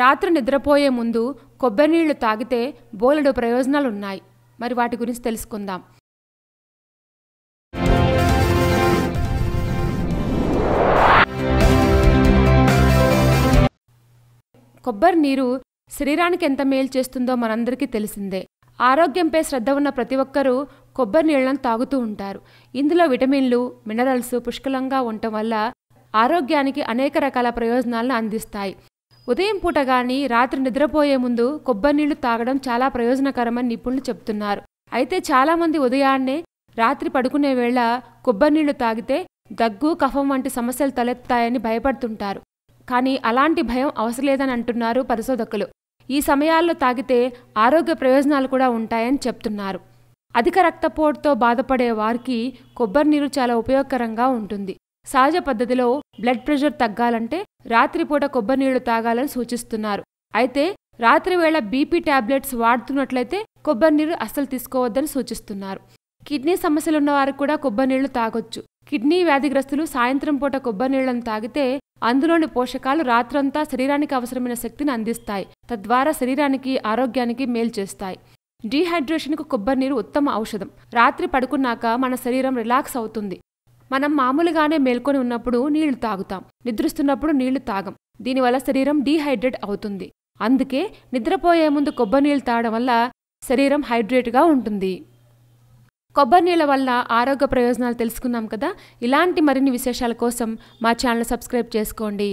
రాత్రి నిద్రపోయే ముందు కొబ్బరి నీళ్లు తాగితే బోలెడు ప్రయోజనాలున్నాయి మరి వాటి గురించి తెలుసుకుందాం కొబ్బరి నీరు శరీరానికి ఎంత మేలు చేస్తుందో మనందరికీ తెలిసిందే ఆరోగ్యంపై శ్రద్ధ ఉన్న ప్రతి ఒక్కరూ కొబ్బరి నీళ్లను తాగుతూ ఉంటారు ఇందులో విటమిన్లు మినరల్స్ పుష్కలంగా ఉండటం వల్ల ఆరోగ్యానికి అనేక రకాల ప్రయోజనాలను అందిస్తాయి ఉదయం పూట గాని రాత్రి నిద్రపోయే ముందు కొబ్బరి నీళ్లు తాగడం చాలా ప్రయోజనకరమని నిపుణులు చెప్తున్నారు అయితే చాలామంది ఉదయాన్నే రాత్రి పడుకునే వేళ కొబ్బరి నీళ్లు తాగితే దగ్గు కఫం వంటి సమస్యలు తలెత్తాయని భయపడుతుంటారు కానీ అలాంటి భయం అవసరలేదని అంటున్నారు పరిశోధకులు ఈ సమయాల్లో తాగితే ఆరోగ్య ప్రయోజనాలు కూడా ఉంటాయని చెప్తున్నారు అధిక రక్తపోటుతో బాధపడే వారికి కొబ్బరి నీరు చాలా ఉపయోగకరంగా ఉంటుంది సహజ పద్ధతిలో బ్లడ్ ప్రెషర్ తగ్గాలంటే రాత్రిపూట కొబ్బరి నీళ్లు తాగాలని సూచిస్తున్నారు అయితే రాత్రివేళ బీపీ ట్యాబ్లెట్స్ వాడుతున్నట్లయితే కొబ్బరి నీరు అస్సలు తీసుకోవద్దని సూచిస్తున్నారు కిడ్నీ సమస్యలు వారికి కూడా కొబ్బరి నీళ్లు తాగొచ్చు కిడ్నీ వ్యాధిగ్రస్తులు సాయంత్రం పూట కొబ్బరి నీళ్లను తాగితే అందులోని పోషకాలు రాత్రంతా శరీరానికి అవసరమైన శక్తిని అందిస్తాయి తద్వారా శరీరానికి ఆరోగ్యానికి మేలు చేస్తాయి డీహైడ్రేషన్కు కొబ్బరి నీరు ఉత్తమ ఔషధం రాత్రి పడుకున్నాక మన శరీరం రిలాక్స్ అవుతుంది మనం మామూలుగానే మేల్కొని ఉన్నప్పుడు నీళ్లు తాగుతాం నిద్రిస్తున్నప్పుడు నీళ్లు తాగం దీనివల్ల శరీరం డీహైడ్రేట్ అవుతుంది అందుకే నిద్రపోయే ముందు కొబ్బరి నీళ్ళు తాగడం వల్ల శరీరం హైడ్రేట్గా ఉంటుంది కొబ్బరి నీళ్ళ వల్ల ఆరోగ్య ప్రయోజనాలు తెలుసుకున్నాం కదా ఇలాంటి మరిన్ని విశేషాల కోసం మా ఛానల్ సబ్స్క్రైబ్ చేసుకోండి